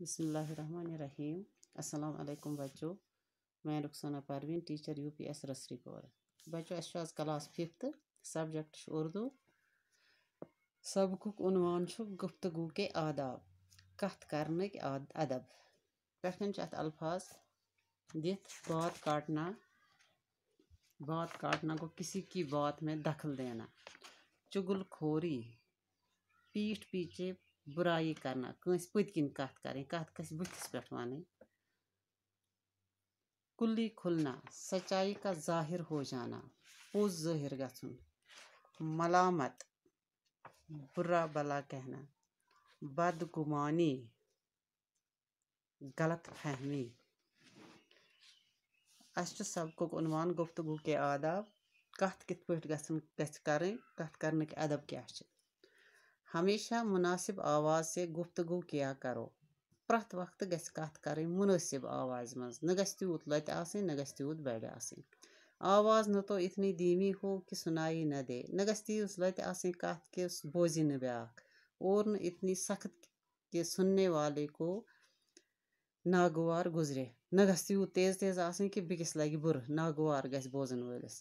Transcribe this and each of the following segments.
बसमीम अल्लाम बचो मैं Rukhsana Parveen teacher U P S रसरीकोर बच्चों अस क्लास फिफ्थ सब्जेक्ट उर्दू सबकुक उनवान गुफ्तगु के आदाब कत कर अदब पे अल्फाज दिथ बात काटना बात काटना को किसी की बात में दखल देना खोरी पीठ पीछे बुराई करना कंस पत्क कि कत बुथिस पे वन कुल खुलना सच्चाई का जाहिर हो जाना पोज जाहिर गुन मलामत बुरा भला कहना बदगुमानी गलत फहमी अस सबको उनवान गुफ्तगु के आदाब कत कि कर अदब क्या हमेशा मुनासिब आवाज़ से गुफ्तगु किया करो प्रत वक्त गस कत कर मुनासिब आवाज़ मज न गस तूत लत न गस तूत बड़ आवाज़ न तो इतनी धीमी हो कि सुनाई न दे न गस लत कत के बोजि न ब्याख और न इतनी सख्त के सुनने वाले को नागवार गुजरे न गस तूत तेज़ तेज़ आसें कि बिकस लगे बुर नागवार गस बोजन वालस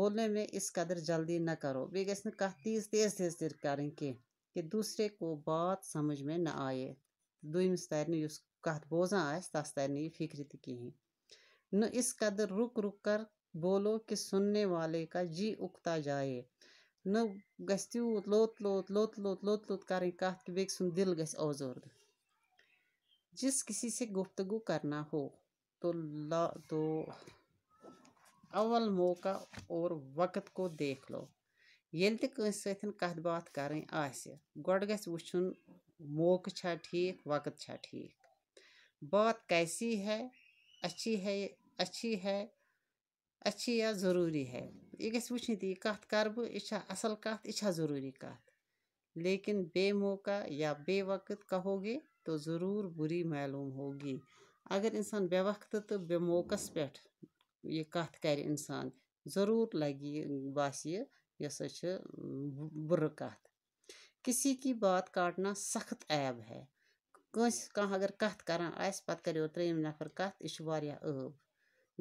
बोलने में इस कदर जल्दी न करो बे गस कत तीज तेज़ तेज़ तेज करें कह कि दूसरे को बात समझ में न आए दुमस तर यस कत बोजा तस तर फिक्र तो न इस कदर रुक रुक कर बोलो कि सुनने वाले का जी उकता जाए न गूत लोत लोत लोत लोत लोत लोत करें कत कि बेक दिल गजुर्द जिस किसी से गुफ्तगु करना हो तो ला तो अवल मौका और वक्त को देख लो ییٚلہِ تہِ کٲنٛسہِ سۭتۍ کَتھ باتھ کَرٕنۍ آسہِ گۄڈٕ گژھِ وٕچھُن موقعہٕ چھا ٹھیٖک وقت چھا ٹھیٖک بات کیسی ہے اچھی ہے یہِ اچھی ہے اچھی یا ضٔروٗری ہے یہِ گژھِ وٕچھِنۍ تہِ یہِ کَتھ کَرٕ بہٕ یہِ چھا اَصٕل کَتھ یہِ چھا ضٔروٗری کَتھ لیکِن بے موقع یا بے وقت کہوگے تو ضٔروٗر بُری معلوٗم ہوگی اگر اِنسان بے وقتہٕ تہٕ بے موقعَس پٮ۪ٹھ یہِ کَتھ کَرِ اِنسان ضٔروٗر لَگہِ یہِ باسہِ یہِ यह सो बुर किसी की बात काटना सख्त ऐब है कंस कह अगर कत करान आस करो नफर कत यह ऐब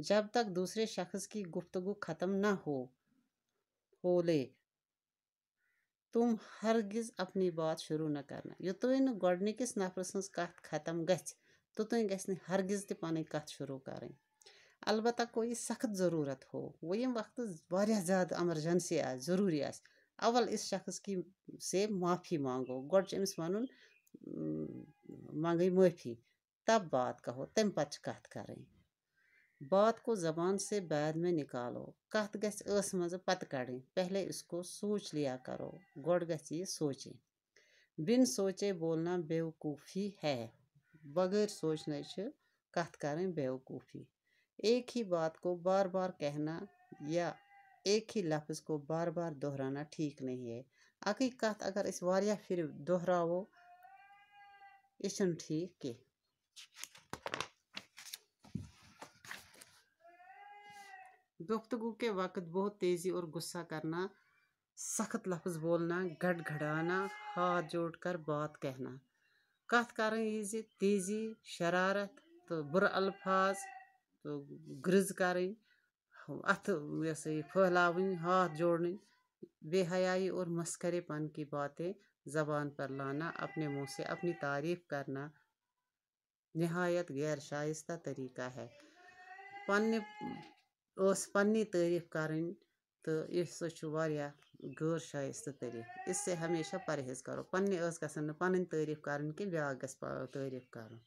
जब तक दूसरे शख्स की गुफ्तगु ख़त्म न हो होले तुम हरगिज अपनी बात शुरू न करना योतुन गोडनिकिस नफर सत खत्म ग तो तुतन गि हरगिज त कत शुरू करें अलबत् कोई सख्त ज़रूरत हो वो ये वक्त ज़्यादा एमरजेंसी आ ज़रूरी आ अवल इस शख्स की से माफ़ी मांगो गोड़ वन मांगे माफ़ी तब बात कहो तम पत करें बात को जबान से बाद में निकालो कत ग पत कड़ी पहले इसको सोच लिया करो गोड़ गि सोचे बिन सोचे बोलना बेवकूफ़ी है बगैर सोचने कत करें बेवकूफ़ी एक ही बात को बार बार कहना या एक ही लफ्ज़ को बार बार दोहराना ठीक नहीं है अकई अगर इस वारिया फिर दोहराओ यह ठीक के गुफ्तगु के वक्त बहुत तेज़ी और गुस्सा करना सख्त लफ्ज़ बोलना गड़गड़ाना हाथ जोड़ कर बात कहना कत कर तेज़ी शरारत तो बुरा अल्फाज گرٛز کَرٕنۍ اَتھٕ یہِ ہَسا یہِ پھٔہلاوٕنۍ ہاتھ جوڑٕنۍ بے حیایی اور مسخرے پن کی باتیں زبان پر لانا अपने मुंह से अपनी तारीफ करना نہایت غیر شایستہ طریٖقہٕ ہے پنٛنہِ ٲس پنٛنی تعریٖف کَرٕنۍ تہٕ یہِ ہسا چھُ واریاہ غٲر شایستہٕ طریٖقہٕ اس سے ہمیشہ پرہیز کَرو پنٛنہِ ٲس گژھن نہٕ پَنٕنۍ تعریٖف کَرٕنۍ کینٛہہ بیٛاکھ گژھِ تعریٖف کَرُن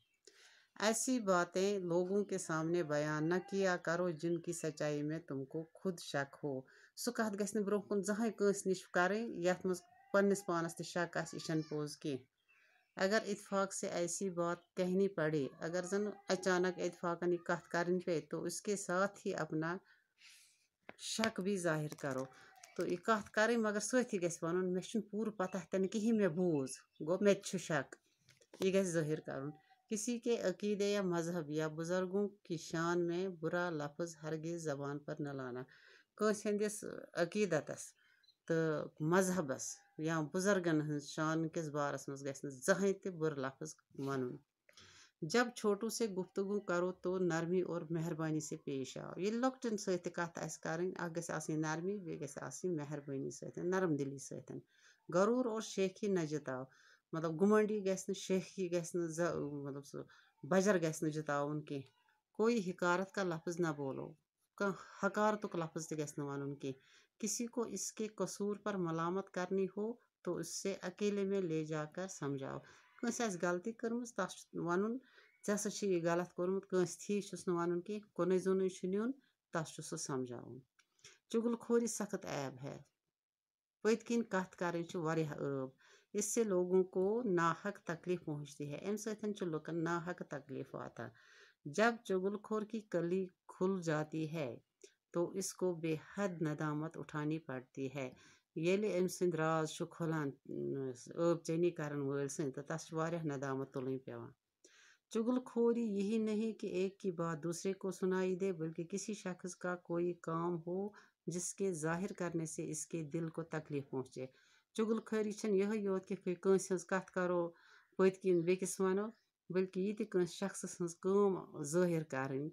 ऐसी बातें लोगों के सामने बयान न किया करो जिनकी सच्चाई में तुमको खुद शक हो सो कत ग ब्रोह कुन कंस नश करें यथ मज पन्नस पानस तक आशन आ पोज कह अगर इतफाक़ से ऐसी बात कहनी पड़े अगर जन अचानक इतफाक़न कत कर पे तो उसके साथ ही अपना शक भी जाहिर करो तो यह कत कर मगर सी ग मे पूर्व पता तेन कहें मे बूज गो मे शक यह गि करूँ किसी के अकीदे या मजहब या बुजुर्गों की शान में बुरा लफ्ज हरगे जबान पर न लाना कंस हंदिस अकीदत तो मजहबस या बुजुर्गन शान किस बारस मज ग जहें त बुर लफ्ज वन जब छोटू से गुफ्तु करो तो नरमी और मेहरबानी से पेश आओ ये लुकटन सत करें अ गि नरमी बे गि सरम दिली सरूर और शेखी न जिताओ مطلب گُمٲنٛڈی گژھِ نہٕ شیخی گژھِ نہٕ زَ مطلب سُہ بَجَر گژھِ نہٕ جِتاوُن کینٛہہ کویی حکارت کا لفظ نہ بولو کانٛہہ حکارتُک لفظ تہِ گژھِ نہٕ وَنُن کینٛہہ کسی کو اس کے قصوٗر پر ملامت کرنی ہو تو اسے اکیلے میں لے جا کر سمجھاو کٲنٛسہِ آسہِ غلطی کٔرمٕژ تَس چھُ وَنُن ژےٚ ہَسا چھِ یہِ غلط کوٚرمُت کٲنٛسہِ ٹھیٖک چھُس نہٕ وَنُن کینٛہہ کُنُے زوٚنُے چھُ نیُن تَس چھُ سُہ سمجھاوُن چُغل خوری سخت عیب ہے پٔتۍ کِنۍ کَتھ کَرٕنۍ چھِ واریاہ عٲب इससे लोगों को नाहक तकलीफ पहुंचती है एम चुल्लो का नाहक तकलीफ आता जब चुगलखोर की कली खुल जाती है तो इसको बेहद नदामत उठानी पड़ती है ये एम सद राज खुलान ٲب چینی کرن ول तो तस नदामत तुल चुगल चुगलखोरी यही नहीं कि एक की बात दूसरे को सुनाई दे बल्कि किसी शख्स का कोई काम हो जिसके जाहिर करने से इसके दिल को तकलीफ पहुँचे چُگل خٲری چھَنہٕ یِہٕے یوت کہِ کٲنٛسہِ ہٕنٛز کَتھ کَرو پٔتۍ کِنۍ بیٚکِس وَنو بٔلکہِ یہِ تہِ کٲنٛسہِ شخصَس ہٕنٛز کٲم ظٲہِر کَرٕنۍ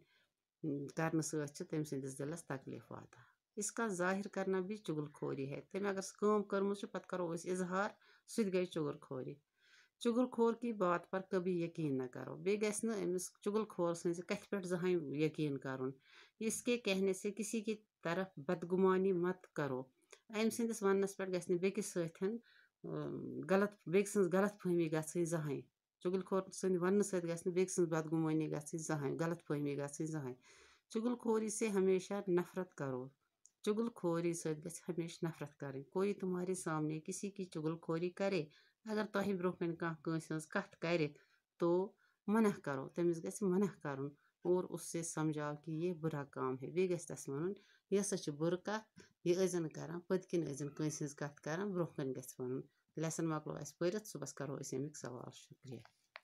کَرنہٕ سۭتۍ چھِ تٔمۍ سٕنٛدِس دِلَس تکلیٖف واتان یِژھ کانٛہہ ظٲہِر کَرنا بیٚیہِ چُگل خوری ہے تٔمۍ اگر سُہ کٲم کٔرمٕژ چھِ پَتہٕ کَرو أسۍ اِظہار سُہ تہِ گٔے چُگل خوری چُگل خور کی بات پَر کبھی یقیٖن نہ کَرو بیٚیہِ گژھِ نہٕ أمِس چُگل خور سٕنٛزِ کَتھِ پٮ۪ٹھ زٕہٕنۍ یقیٖن کَرُن اس کے کہنہِ سے کِسی کی طرف بدگُمانی مت کَرو أمۍ سٕنٛدِس وَننَس پٮ۪ٹھ گژھِ نہٕ بیٚکِس سۭتۍ غلط بیٚکہِ سٕنٛز غلط فہمی گژھٕنۍ زٕہٕنۍ چُگل خور سٕنٛدِ وَننہٕ سۭتۍ گژھِ نہٕ بیٚکہِ سٕنٛز بدگُمٲنی گژھٕنۍ زٕہٕنۍ غلط فہمی گژھٕنۍ زٕہٕنۍ چُگل خوری سے ہمیشہ نفرت کَرو چُگل خوری سۭتۍ گژھِ ہمیشہٕ نفرت کَرٕنۍ کویی تمہارے سامنے کسی کی چُگل خوری کَرے اگر تۄہہِ برونٛہہ کَنہِ کانٛہہ کٲنٛسہِ ہٕنٛز کَتھ کَرِ تو मना करो तमिस ग कर और उससे समझाओ कि ये बुरा काम है बे तस वन यह हसा बुर कत कर पत्किन ऐजन कंस कत कर ब्रोह कन गन लेसन मको अस पढ़ सुबह करो अमिक सवाल शुक्रिया